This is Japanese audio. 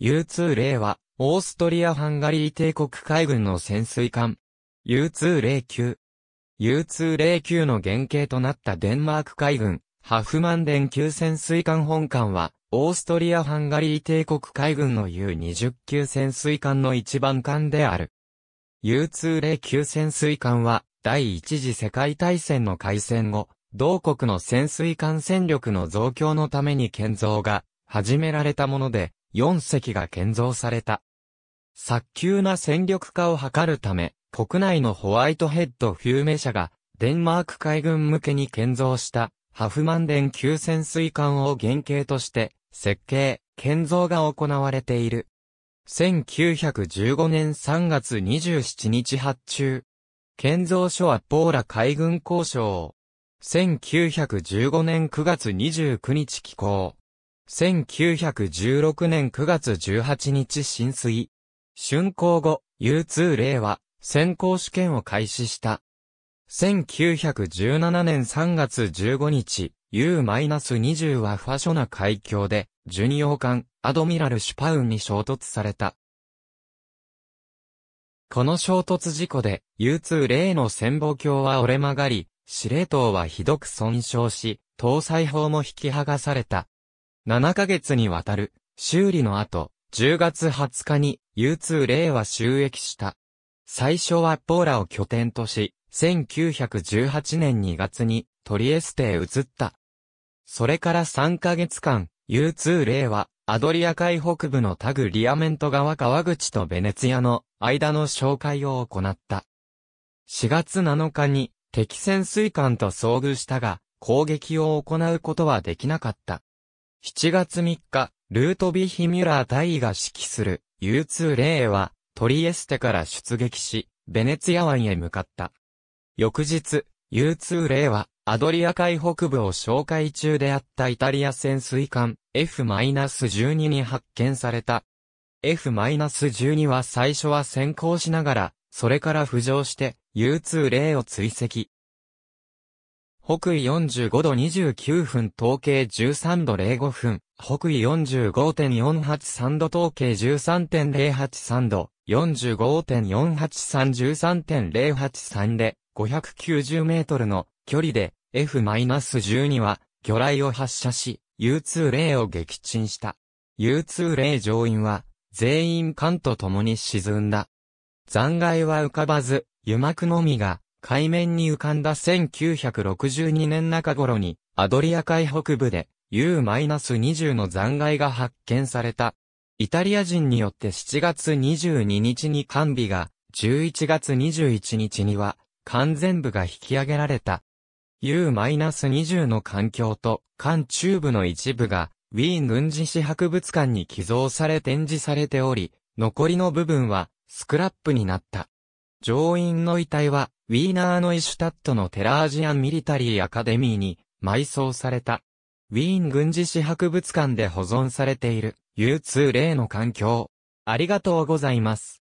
U2-0 は、オーストリア・ハンガリー帝国海軍の潜水艦。U2-09。U2-09 の原型となったデンマーク海軍、ハフマンデン級潜水艦本艦は、オーストリア・ハンガリー帝国海軍の U20 級潜水艦の一番艦である。U209 潜水艦は、第一次世界大戦の開戦後、同国の潜水艦戦力の増強のために建造が始められたもので、4隻が建造された。早急な戦力化を図るため、国内のホワイトヘッドフューメ社が、デンマーク海軍向けに建造した、ハフマンデン級潜水艦を原型として、設計、建造が行われている。1915年3月27日発注。建造所はポーラ海軍交渉。1915年9月29日寄港。1916年9月18日浸水。竣工後、U2 令は、先行試験を開始した。1917年3月15日、U-20 はファショナ海峡で、巡洋艦、アドミラル・シュパウンに衝突された。この衝突事故で、U2 例の潜望鏡は折れ曲がり、司令塔はひどく損傷し、搭載砲も引き剥がされた。7ヶ月にわたる修理の後、10月20日に U2 令は収益した。最初はポーラを拠点とし、1918年2月にトリエステへ移った。それから3ヶ月間、U2 令はアドリア海北部のタグリアメント川川口とベネツィアの間の紹介を行った。4月7日に敵潜水艦と遭遇したが、攻撃を行うことはできなかった。7月3日、ルートビヒ・ミュラー大が指揮する U2 レーはトリエステから出撃し、ベネツィア湾へ向かった。翌日、U2 レーはアドリア海北部を紹介中であったイタリア潜水艦 F-12 に発見された。F-12 は最初は先行しながら、それから浮上して U2 レーを追跡。北緯45度29分統計13度05分、北緯45.483度統計13.083度、45.48313.083で、590メートルの距離で F-12 は魚雷を発射し、U2-0 を撃沈した。U2-0 乗員は全員艦と共に沈んだ。残骸は浮かばず、油膜のみが海面に浮かんだ1962年中頃に、アドリア海北部で U-20 の残骸が発見された。イタリア人によって7月22日に完備が、11月21日には、完全部が引き上げられた。U-20 の環境と、艦中部の一部が、ウィーン軍事史博物館に寄贈され展示されており、残りの部分は、スクラップになった。乗員の遺体は、ウィーナーノイシュタットのテラージアンミリタリーアカデミーに埋葬された。ウィーン軍事史博物館で保存されている U2 例の環境。ありがとうございます。